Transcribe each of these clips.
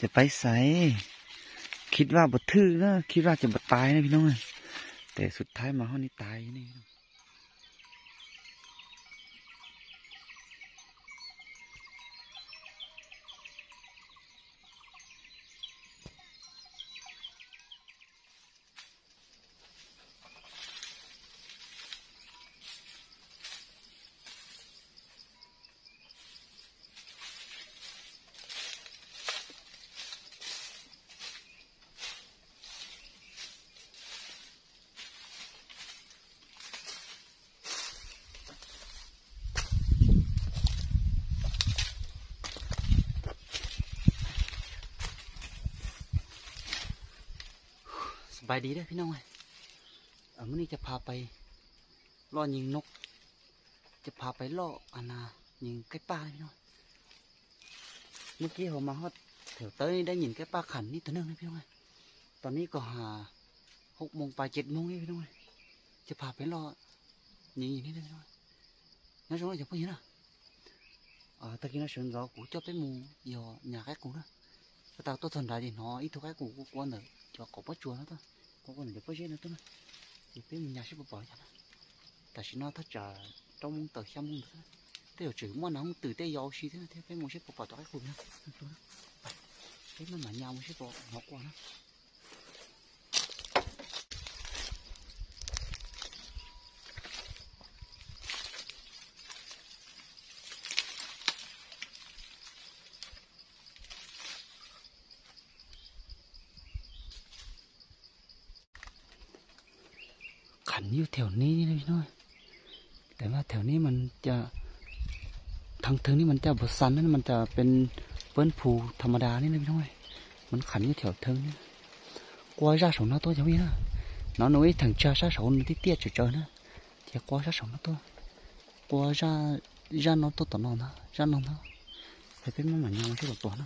จะไปใส คิดว่าบดทื่อนะคิดว่าจะบดตายนะพี่น้องแต่สุดท้ายมาห้องนี้ตายนี่ายดีด้วยพี่น้องเลยมื่อนี้จะพาไปล่อยิงนก จะพาไปล่ออานายิงไก่ป้าพี่น้อง เมื่อกี้ผมมาฮอดแถวเต้ยได้ยินไก่ป้าขันนี่ตัวนึงนะพี่น้องเลยตอนนี้ก็หาหกโมงไปเจ็ดโมงนี่พี่น้องเลยจะพาไปล่อยิงอย่างนี้ได้พี่น้อง nói chung là chẳng có gì nữa à, ta kia nó sơn gió cũ cho cái mù giờ nhà khách cũ đó tao tôi thần đại thì nó ít thôi khách cũ của con ở cho có bớt chùa nó thôi có con để có gì nữa tôi thì bây mình nhà sẽ bỏ bỏ cho nó tại vì nó thắt chả trong tờ xem mông nữa thế chữ mua nó từ tay gió xí thế thế bây mình sẽ bỏ bỏ tỏi cùng nữa cái mà nhà mình sẽ bỏ ngọc qua nó ขันอยู่แถวนี้นี่น้อยแต่ว่าแถวนี้มันจะทางเทิงนี่มันจะบดซันนั่นมันจะเป็นเปิ้นภูธรรมดานี่นะพี่น้อย มันขันอยู่แถวเทิงนี่กลัวราสงน้าตัวจะวิ่งนะ nó nói thằng cha sát sầu nó tí tiết trời nữa thì quá sát sầu nó to quá ra ra nó to tỏ nó nó ra nó nó phải biết nó mà nhau chứ còn to nó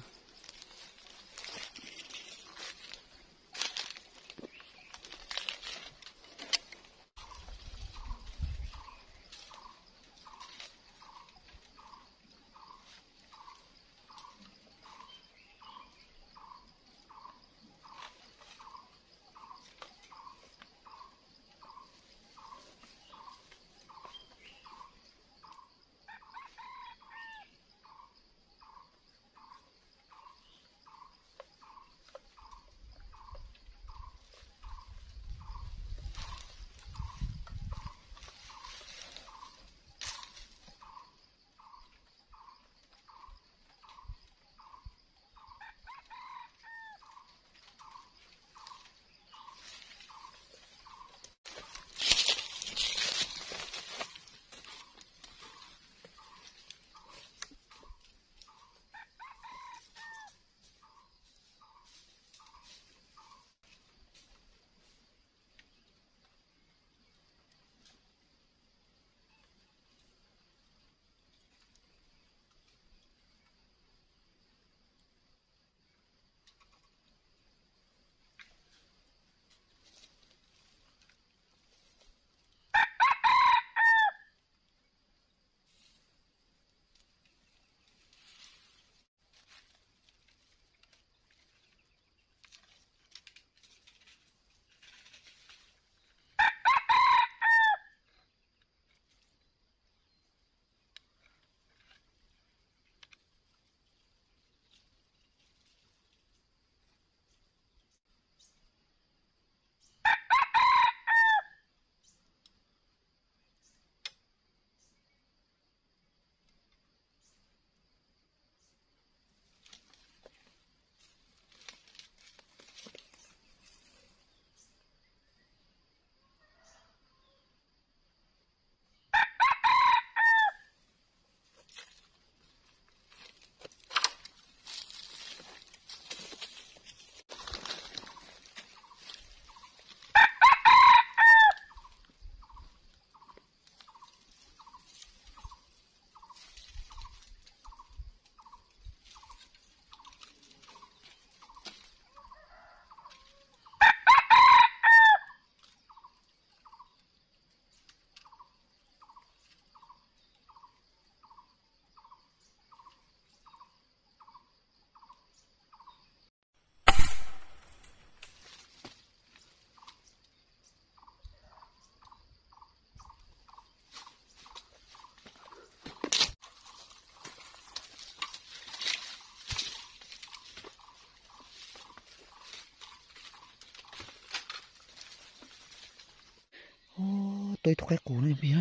tôi thuê cũ này bia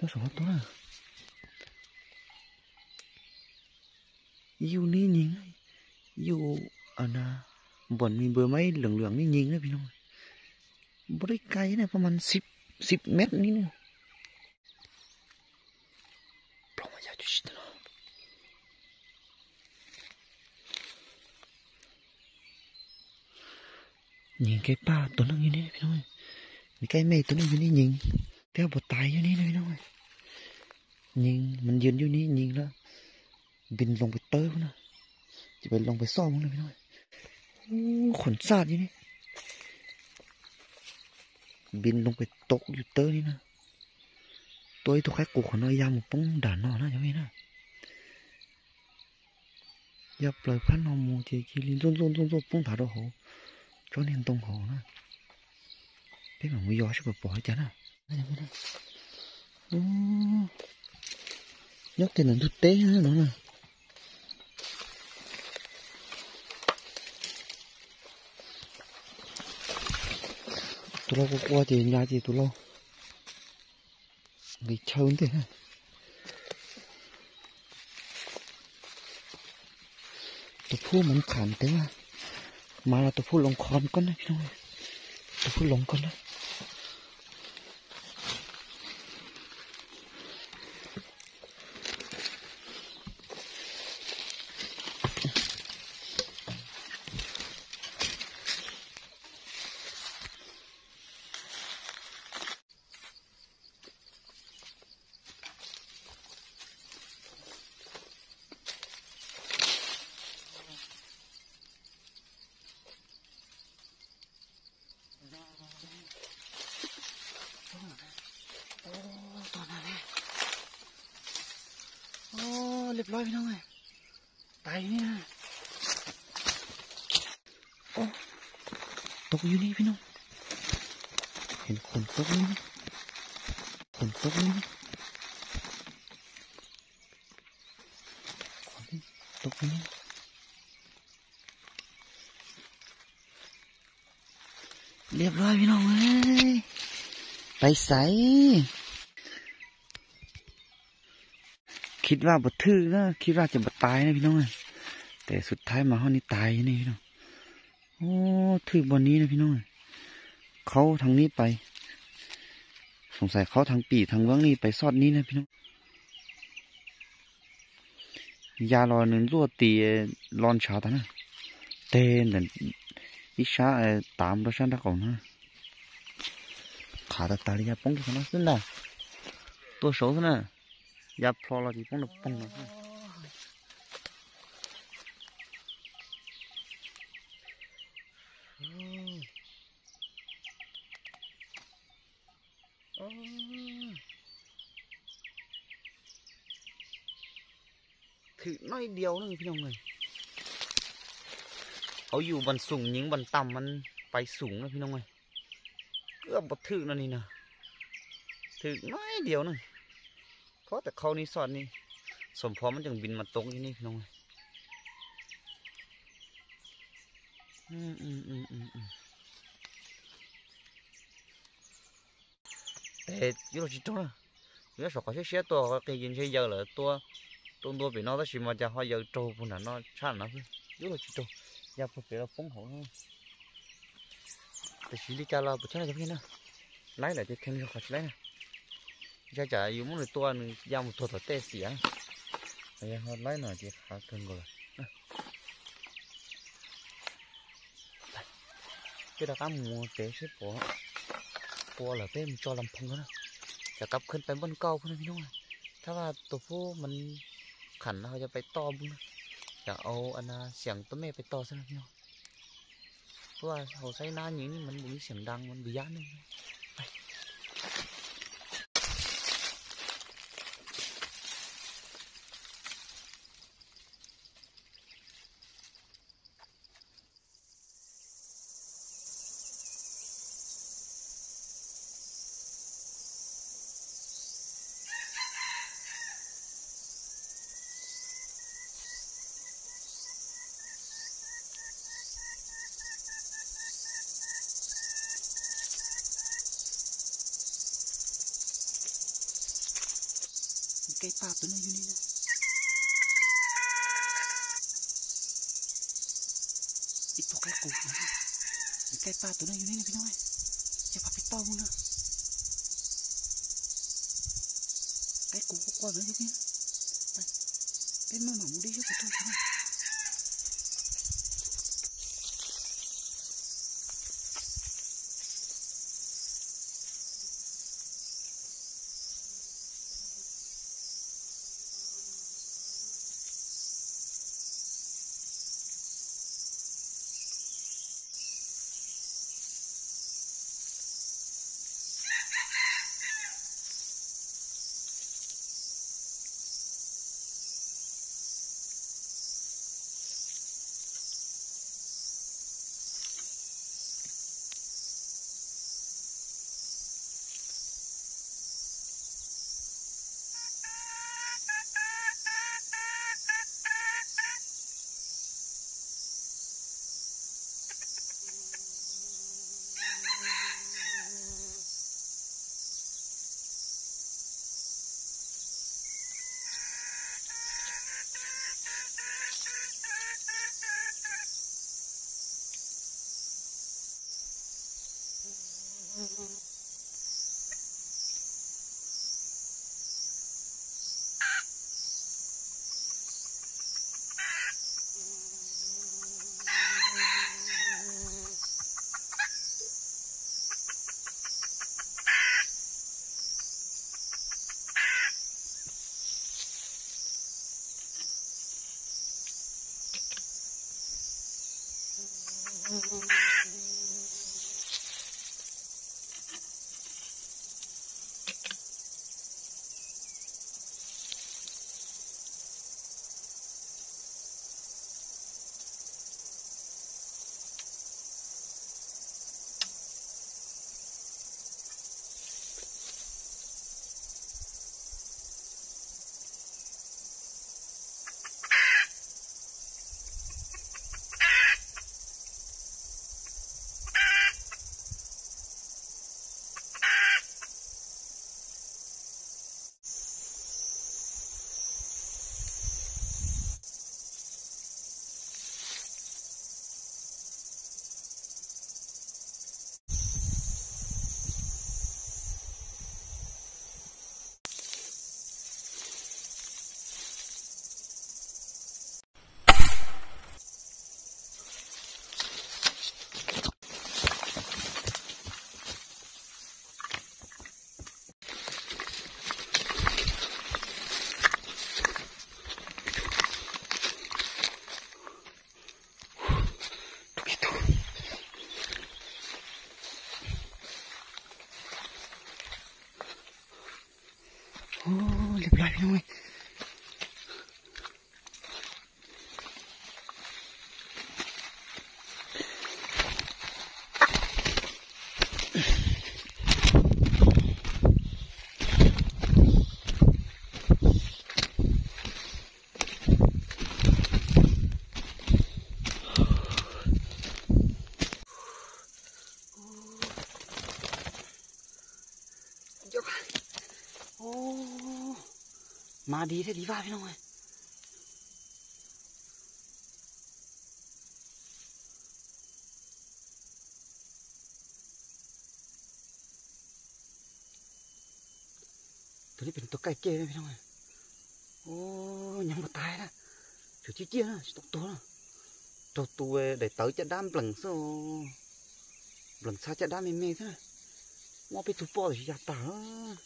nó sống tốt à yêu ni nhìn ấy yêu ở à, na bọn mình bờ mấy lượng lượng ní nhìn ấy bị không bữa đấy cây này có mặn sip sip mét ní nữa nhìn cái pa tôi nó như thế này thôi นี่ใกล้เมย์ตัวนึงอยู่นี่ยิงเตี้ยบทตายอยู่นี่เลยน้องยิงมันยืนอยู่นี่ยิงแล้วบินลงไปเตอร์นะจะไปลงไปซ่อมมันเลยพี่น้อยขนซาดอยู่นี่บินลงไปตกอยู่เตอร์นี่นะตัวไอ้ตัวแค่กูขอน้อยยามป้องด่านนอนะยังไงนะอย่าปล่อยพันนอมูเจคิลินซุนซุนซุนซุนป้องถ่ายดอกหูจ้อนเห็นตรงหูนะ biết mà nguy do sẽ bật bỏ chán à nhóc tên là tôi té nữa nè tụi lo qua thì nhà gì tụi lo bị trơn thế này tụi phu mình khản thế mà mà là tụi phu lòng con con đấy tụi phu lòng con đấy เรียบร้อยพี่น้องเลยตายเนี่ยโอ้ตกอยู่นี่พี่น้อง เห็นคนตกนี่คนตกนี่คนตกนี่เรียบร้อยพี่น้องเลยไปใส่คิดว่าบดทื่อนะคิดว่าจะบดตายนะพี่น้องแต่สุดท้ายมาห้องนี้ตายนี่พี่น้องโอ้ทื่อบนนี้นะพี่น้องเขาทางนี้ไป สงสัยเขาทางปีทางเบื้องนี้ไปซอดนี้นะพี่น้องยาลอยหนึ่งรั่วตีรอนชาตานะเต้นแต่อิชาตามรสชาติก่อนนะ ขาตาตาลียาป้องกันนะสินะตัวโสนะยับพลอเราที่ป้องป้องนะถือน้อยเดียวนึงพี่น้องเลยเขาอยู่บนสูงยิงบนต่ำมันไปสูงนะพี่น้องเลยเกือบบดถือนั่นนี่นะถือน้อยเดียวนึงอแต่เขานี่สอนนี่สมพร้อมมันจึงบินมาตรงที่นี่น้องอืมอืมอืมอืมอืมแต่ยี่ห้อชิ้นตัวนะยี่ห้อสกัดเสียตัวก็เกินเสียเยอะเลยตัวตัวตัวเป็นน้องตัวชิมมาจะหอยเยอะโตปุ่นน่ะน้องชั้นนะพี่ยี่ห้อชิ้นตัวอย่าพูดไปแล้วฟุ้งหัวแต่ชิ้นที่จะเราปุ่นชั้นอะไรกันพี่นะไล่ไหนจะเข้มข้นขนาดไหนนะจจะอยู่มือตัวนึงยามตัวต่อเตะเสียงยังฮอดไล่หน่อยจีขาเกินก่อนก็ตามหมูเตะใช่ปะปัวเหล่าเต้มจอลำพงกันนะจะกลับขึ้นไปบนเก่าพี่น้องถ้าว่าตัวผู้มันขันเราจะไปต่อบุ้งจะเอาอนาเสียงตัวแม่ไปต่อซะแล้วพี่น้องเพราะว่าเขาใช้หน้าหญิงมันมีเสียงดังมันบียานึง cái pha tụi nó như này nè ít thuộc cái cục nữa cái pha tụi nó như này nè cái nói chả phải to luôn nữa, cái cục qua nữa chứ kia cái mông mà đi chứ phải to thế này ดีแท้ดีว่าพี่น้องเลยตัวนี้เป็นตัวไก่เก้เลยพี่น้องเลยโอ้ยังมาตายละถือชี้เจี้ยนะตัวตัวนะ ตัวตัว để tới จะด้ามปลังโซ่ปลังซาจะด้ามเมย์เมย์ซะว่าไปถูกปอดจะตาย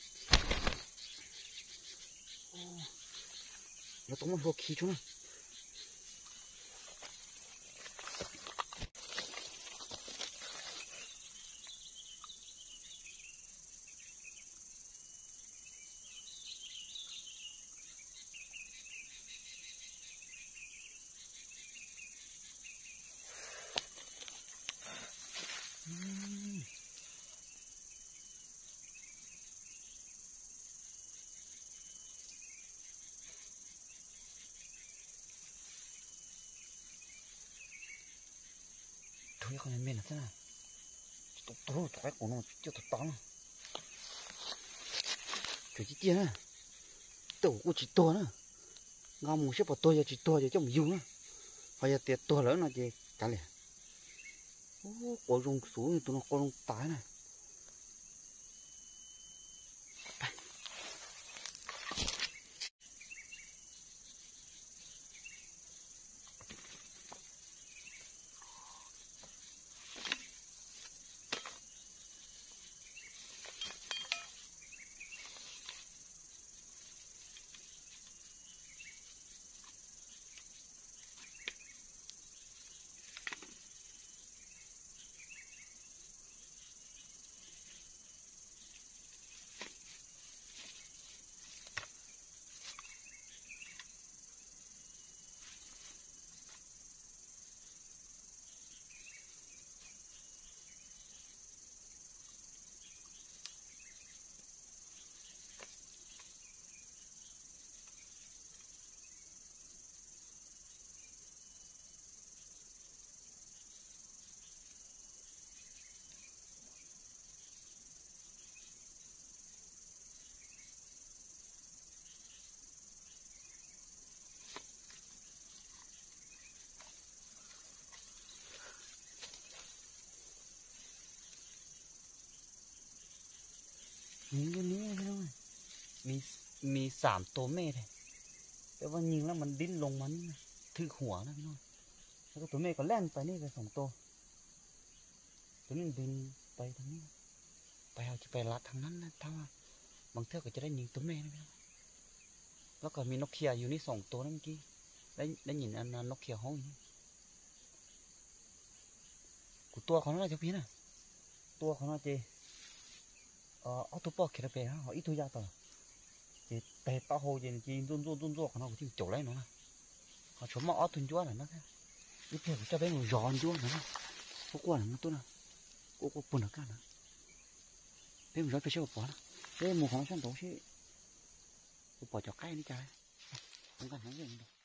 我东么好奇着呢？thấy không nên là thế nào tôi tôi tôi của nó chưa thật to chủ chỉ tiền à tổ của chỉ to nữa ngao mù xếp vào tôi cho chỉ to cho trong dùng nữa bây giờ tiền to lớn nó gì cả liền ô có rung xuống thì tụi nó con rung tái này นีงตัวนี้ใช่น้มมี มีสามตัวเมฆเลยแต่ว่ายิงแล้วมันดิ้นลงมันถือหัวนะพี่น้องแล้วก็ตัวเมฆก็แล่นไปนี่ไปสองตัว ตัวนึงบินไปทางนี้ ไปเอาจะไปลัดทางนั้นนะถ้าว่า บางเท่าก็จะได้ยิงตัวเมฆนะพี่น้องแล้วก็มีนกเขียอยู่นี่สองตัวนั่นเมื่อกี้ ได้ได้ยินอันนกเขียห้องอยู่กูตัวของน่าจาพี่นะ ตัวของน่าเจ呃，奥拓包骑得边上，好一头压倒，这白大号人真动作动作，可能就点酒类侬啊，全部二吨重了，那个，一片一片红艳，重了，哥哥，那多呢？我我不哪敢呢？一片这艳非常薄啊，这木行上东西，我保脚盖呢家，我敢行的。